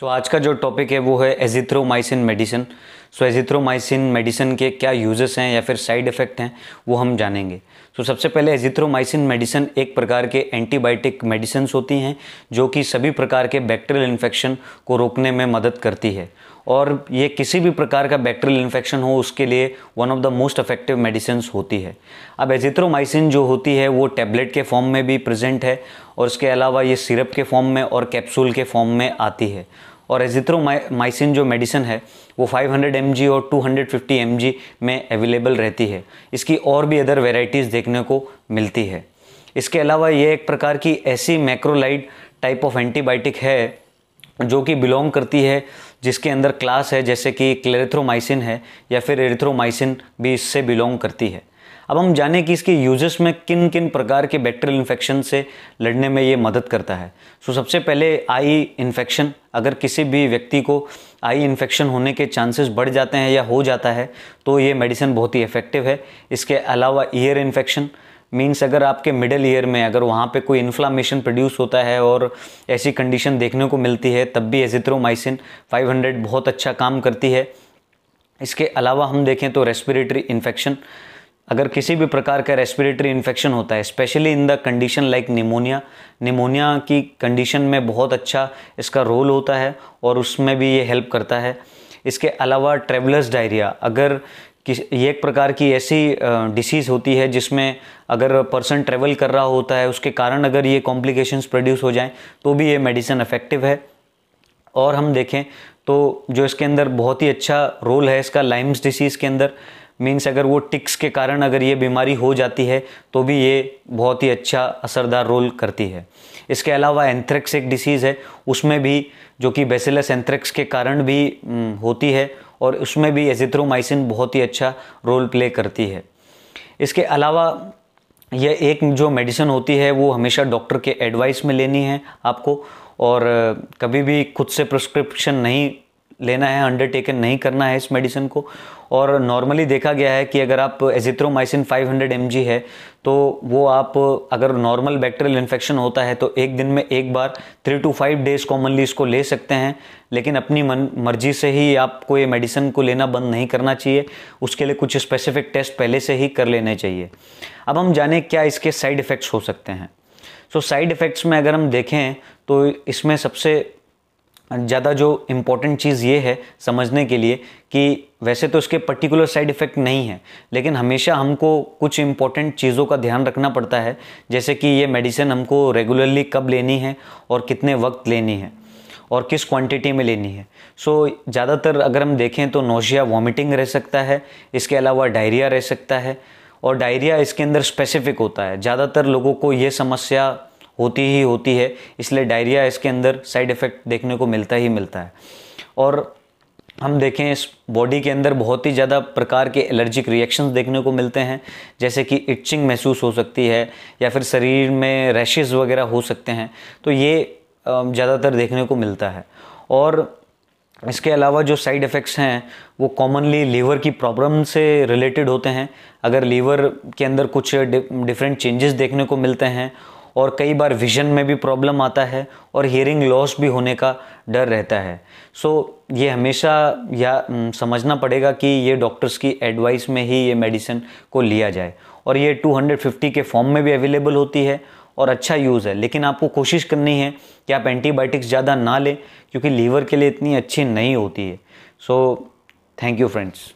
सो so, आज का जो टॉपिक है वो है azithromycin medicine so azithromycin medicine के क्या यूजेस हैं या फिर साइड इफ़ेक्ट हैं वो हम जानेंगे सो so, सबसे पहले एजिथ्रोमाइसिन मेडिसिन एक प्रकार के एंटीबायोटिक मेडिसिन होती हैं जो कि सभी प्रकार के बैक्टीरियल इन्फेक्शन को रोकने में मदद करती है और ये किसी भी प्रकार का बैक्टीरियल इन्फेक्शन हो उसके लिए one of the most effective medicine होती है अब एजिथ्रोमाइसिन जो होती है वो टैबलेट के फॉर्म में भी प्रेजेंट है और इसके अलावा ये सिरप के फॉर्म में और कैप्सूल के फॉर्म में आती है और माइसिन जो मेडिसिन है वो 500 mg और 250 mg में अवेलेबल रहती है इसकी और भी अदर वेराइटीज़ देखने को मिलती है इसके अलावा ये एक प्रकार की ऐसी मैक्रोलाइड टाइप ऑफ एंटीबायोटिक है जो कि बिलोंग करती है जिसके अंदर क्लास है जैसे कि क्लेरिथ्रोमाइसिन है या फिर एरिथ्रोमाइसिन भी इससे बिलोंग करती है अब हम जाने कि इसके यूजेस में किन किन प्रकार के बैक्टीरियल इन्फेक्शन से लड़ने में ये मदद करता है सो so, सबसे पहले आई इन्फेक्शन अगर किसी भी व्यक्ति को आई इन्फेक्शन होने के चांसेस बढ़ जाते हैं या हो जाता है तो ये मेडिसिन बहुत ही इफ़ेक्टिव है इसके अलावा ईयर इन्फेक्शन मीन्स अगर आपके मिडल ईयर में अगर वहाँ पे कोई इन्फ्लामेशन प्रोड्यूस होता है और ऐसी कंडीशन देखने को मिलती है तब भी एजिथ्रोमाइसिन 500 बहुत अच्छा काम करती है इसके अलावा हम देखें तो रेस्पिरेटरी इन्फेक्शन अगर किसी भी प्रकार का रेस्पिरेटरी इन्फेक्शन होता है specially in the condition like pneumonia pneumonia की कंडीशन में बहुत अच्छा इसका रोल होता है और उसमें भी ये हेल्प करता है इसके अलावा ट्रेवलर्स डायरिया अगर किस ये एक प्रकार की ऐसी डिसीज़ होती है जिसमें अगर पर्सन ट्रेवल कर रहा होता है उसके कारण अगर ये कॉम्प्लिकेशंस प्रोड्यूस हो जाएं तो भी ये मेडिसिन इफ़ेक्टिव है और हम देखें तो जो इसके अंदर बहुत ही अच्छा रोल है इसका लाइम्स डिसीज़ के अंदर मीन्स अगर वो टिक्स के कारण अगर ये बीमारी हो जाती है तो भी ये बहुत ही अच्छा असरदार रोल करती है इसके अलावा एंथ्रेक्स एक डिसीज़ है उसमें भी जो कि बेसिलस एंथ्रेक्स के कारण भी होती है और उसमें भी एजिथ्रोमाइसिन बहुत ही अच्छा रोल प्ले करती है इसके अलावा यह एक जो मेडिसिन होती है वो हमेशा डॉक्टर के एडवाइस में लेनी है आपको और कभी भी खुद से प्रिस्क्रिप्शन नहीं लेना है अंडरटेकन नहीं करना है इस मेडिसिन को और नॉर्मली देखा गया है कि अगर आप एजिथ्रोमाइसिन 500 हंड्रेड है तो वो आप अगर नॉर्मल बैक्टीरियल इन्फेक्शन होता है तो एक दिन में एक बार three to five days commonly इसको ले सकते हैं लेकिन अपनी मन मर्जी से ही आपको ये मेडिसिन को लेना बंद नहीं करना चाहिए उसके लिए कुछ स्पेसिफिक टेस्ट पहले से ही कर लेने चाहिए अब हम जाने क्या इसके साइड इफ़ेक्ट्स हो सकते हैं सो साइड इफ़ेक्ट्स में अगर हम देखें तो इसमें सबसे ज़्यादा जो इम्पोर्टेंट चीज़ ये है समझने के लिए कि वैसे तो इसके पर्टिकुलर साइड इफ़ेक्ट नहीं है लेकिन हमेशा हमको कुछ इम्पोर्टेंट चीज़ों का ध्यान रखना पड़ता है जैसे कि ये मेडिसिन हमको रेगुलरली कब लेनी है और कितने वक्त लेनी है और किस क्वांटिटी में लेनी है सो so, ज़्यादातर अगर हम देखें तो नोशिया वॉमिटिंग रह सकता है इसके अलावा डायरिया रह सकता है और डायरिया इसके अंदर स्पेसिफिक होता है ज़्यादातर लोगों को ये समस्या होती ही होती है इसलिए डायरिया इसके अंदर साइड इफ़ेक्ट देखने को मिलता ही मिलता है और हम देखें इस बॉडी के अंदर बहुत ही ज़्यादा प्रकार के एलर्जिक रिएक्शंस देखने को मिलते हैं जैसे कि इचिंग महसूस हो सकती है या फिर शरीर में रैशेज़ वगैरह हो सकते हैं तो ये ज़्यादातर देखने को मिलता है और इसके अलावा जो साइड इफ़ेक्ट्स हैं वो कॉमनली लीवर की प्रॉब्लम से रिलेटेड होते हैं अगर लीवर के अंदर कुछ डिफरेंट चेंजेस देखने को मिलते हैं और कई बार विजन में भी प्रॉब्लम आता है और हियरिंग लॉस भी होने का डर रहता है सो so, ये हमेशा या समझना पड़ेगा कि ये डॉक्टर्स की एडवाइस में ही ये मेडिसिन को लिया जाए और ये 250 के फॉर्म में भी अवेलेबल होती है और अच्छा यूज़ है लेकिन आपको कोशिश करनी है कि आप एंटीबायोटिक्स ज़्यादा ना लें क्योंकि लीवर के लिए इतनी अच्छी नहीं होती है सो थैंक यू फ्रेंड्स